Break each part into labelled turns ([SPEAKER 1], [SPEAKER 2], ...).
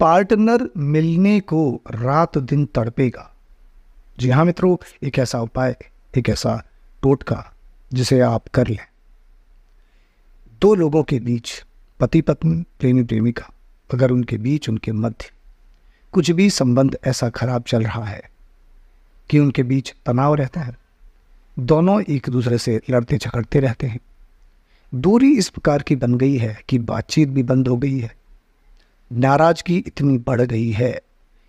[SPEAKER 1] partner मिलने को रात दिन तड़पेगा जी हाँ मित्रों एक ऐसा उपाय एक ऐसा टोटका जिसे आप कर लें दो लोगों के बीच पति पत्नी प्रेमी प्रेमिका अगर उनके बीच उनके मध्य कुछ भी संबंध ऐसा खराब चल रहा है कि उनके बीच तनाव रहता है दोनों एक दूसरे से लड़ते झगड़ते रहते हैं दूरी इस प्रकार की बन गई है कि बातचीत भी बंद हो गई है नाराज़गी इतनी बढ़ गई है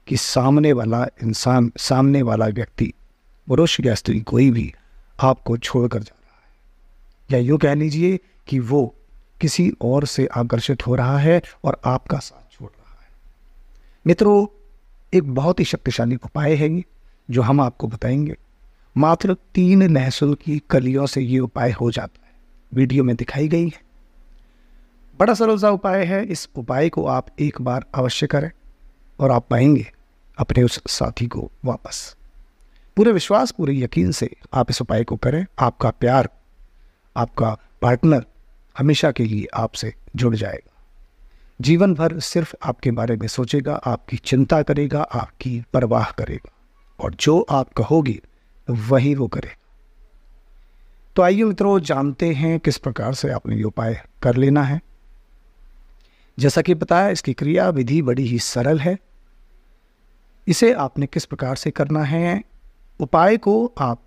[SPEAKER 1] कि सामने वाला इंसान सामने वाला व्यक्ति पुरुष या स्त्री कोई भी आपको छोड़कर जा रहा है या यूँ कह लीजिए कि वो किसी और से आकर्षित हो रहा है और आपका साथ छोड़ रहा है मित्रों एक बहुत ही शक्तिशाली उपाय है ये जो हम आपको बताएंगे मात्र तीन लहसुन की कलियों से ये उपाय हो जाता है वीडियो में दिखाई गई है बड़ा सरल सा उपाय है इस उपाय को आप एक बार अवश्य करें और आप पाएंगे अपने उस साथी को वापस पूरे विश्वास पूरे यकीन से आप इस उपाय को करें आपका प्यार आपका पार्टनर हमेशा के लिए आपसे जुड़ जाएगा जीवन भर सिर्फ आपके बारे में सोचेगा आपकी चिंता करेगा आपकी परवाह करेगा और जो आप कहोगे वही वो करेगा तो आइए मित्रों जानते हैं किस प्रकार से आपने ये उपाय कर लेना है जैसा कि बताया इसकी क्रिया विधि बड़ी ही सरल है इसे आपने किस प्रकार से करना है उपाय को आप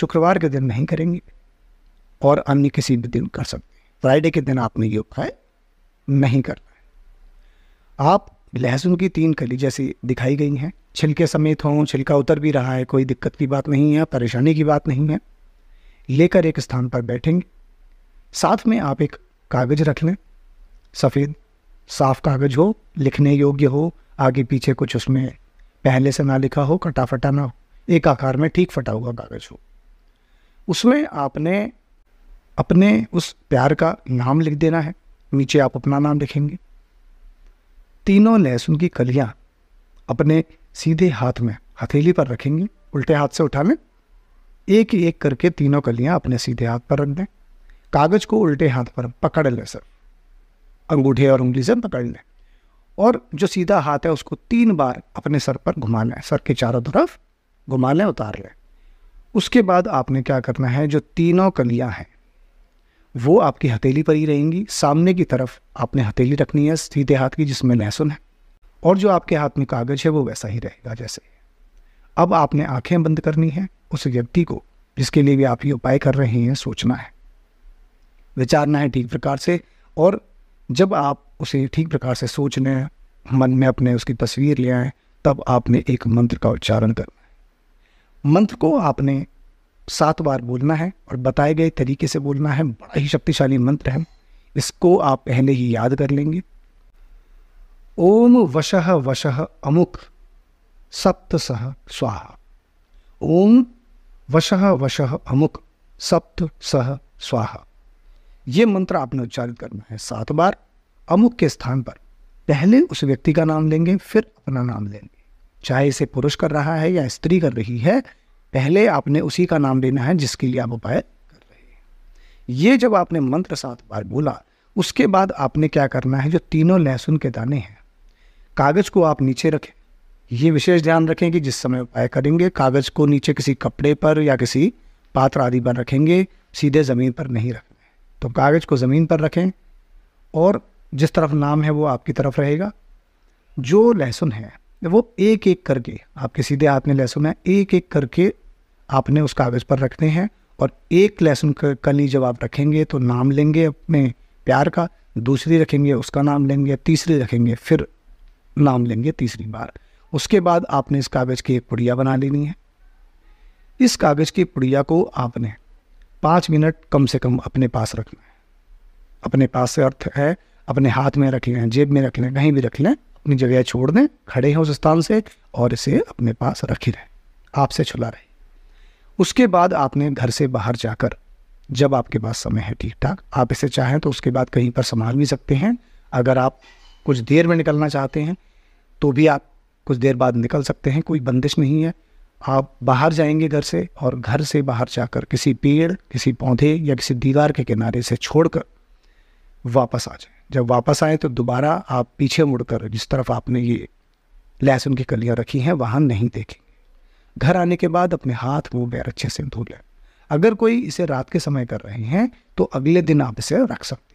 [SPEAKER 1] शुक्रवार के दिन नहीं करेंगे और अन्य किसी भी दिन कर सकते हैं फ्राइडे के दिन आपने ये उपाय नहीं करना है आप लहसुन की तीन कली जैसी दिखाई गई हैं छिलके समेत हों छिलका उतर भी रहा है कोई दिक्कत की बात नहीं है परेशानी की बात नहीं है लेकर एक स्थान पर बैठेंगे साथ में आप एक कागज रख लें सफ़ेद साफ कागज़ हो लिखने योग्य हो आगे पीछे कुछ उसमें पहले से ना लिखा हो कटा फटा ना हो एक आकार में ठीक फटा हुआ कागज़ हो उसमें आपने अपने उस प्यार का नाम लिख देना है नीचे आप अपना नाम लिखेंगे तीनों लहसुन की कलियां अपने सीधे हाथ में हथेली पर रखेंगे उल्टे हाथ से उठा लें एक एक करके तीनों कलियां अपने सीधे हाथ पर रख दें कागज़ को उल्टे हाथ पर पकड़ लें सर अंगूठे और उंगली से पकड़ लें और जो सीधा हाथ है उसको तीन बार अपने सर पर घुमा लें सर के चारों तरफ घुमा लें उतार लें उसके बाद आपने क्या करना है जो तीनों कलियाँ हैं वो आपकी हथेली पर ही रहेंगी सामने की तरफ आपने हथेली रखनी है सीधे हाथ की जिसमें लहसुन है और जो आपके हाथ में कागज़ है वो वैसा ही रहेगा जैसे अब आपने आंखें बंद करनी है उस व्यक्ति को जिसके लिए भी आप ये उपाय कर रहे हैं सोचना है विचारना है ठीक प्रकार से और जब आप उसे ठीक प्रकार से सोच लें मन में अपने उसकी तस्वीर ले आए तब आपने एक मंत्र का उच्चारण करना है मंत्र को आपने सात बार बोलना है और बताए गए तरीके से बोलना है बड़ा ही शक्तिशाली मंत्र है इसको आप पहले ही याद कर लेंगे ओम वशह वशह अमुक सप्त सह स्वाहा ओम वशह वशह अमुक सप्त सह स्वाहा ये मंत्र आपने उच्चारित करना है सात बार अमुक के स्थान पर पहले उस व्यक्ति का नाम लेंगे फिर अपना नाम लेंगे चाहे इसे पुरुष कर रहा है या स्त्री कर रही है पहले आपने उसी का नाम लेना है जिसके लिए आप उपाय कर रहे हैं ये जब आपने मंत्र सात बार बोला उसके बाद आपने क्या करना है जो तीनों लहसुन के दाने हैं कागज़ को आप नीचे रखें ये विशेष ध्यान रखें कि जिस समय उपाय करेंगे कागज़ को नीचे किसी कपड़े पर या किसी पात्र आदि पर रखेंगे सीधे ज़मीन पर नहीं रखें तो कागज़ को ज़मीन पर रखें और जिस तरफ नाम है वो आपकी तरफ रहेगा जो लहसुन है वो एक एक करके आपके सीधे हाथ में लहसुन है एक एक करके आपने उस कागज़ पर रखने हैं और एक लहसुन कली जब आप रखेंगे तो नाम लेंगे अपने प्यार का दूसरी रखेंगे उसका नाम लेंगे तीसरी रखेंगे फिर नाम लेंगे तीसरी बार उसके बाद आपने इस कागज़ की एक पुड़िया बना लेनी है इस कागज़ की पुड़िया को आपने पाँच मिनट कम से कम अपने पास रखना है अपने पास से अर्थ है अपने हाथ में रख लें जेब में रख लें कहीं भी रख लें अपनी जगह छोड़ दें खड़े हैं उस स्थान से और इसे अपने पास रख ही रहें आपसे छुला रहे उसके बाद आपने घर से बाहर जाकर जब आपके पास समय है ठीक ठाक आप इसे चाहें तो उसके बाद कहीं पर संभाल भी सकते हैं अगर आप कुछ देर में निकलना चाहते हैं तो भी आप कुछ देर बाद निकल सकते हैं कोई बंदिश नहीं है आप बाहर जाएंगे घर से और घर से बाहर जाकर किसी पेड़ किसी पौधे या किसी दीवार के किनारे से छोड़कर वापस आ जाए जब वापस आए तो दोबारा आप पीछे मुड़कर जिस तरफ आपने ये लहसुन की कलियाँ रखी हैं वहाँ नहीं देखेंगे घर आने के बाद अपने हाथ वो बैर अच्छे से धो लें अगर कोई इसे रात के समय कर रहे हैं तो अगले दिन आप इसे रख सकते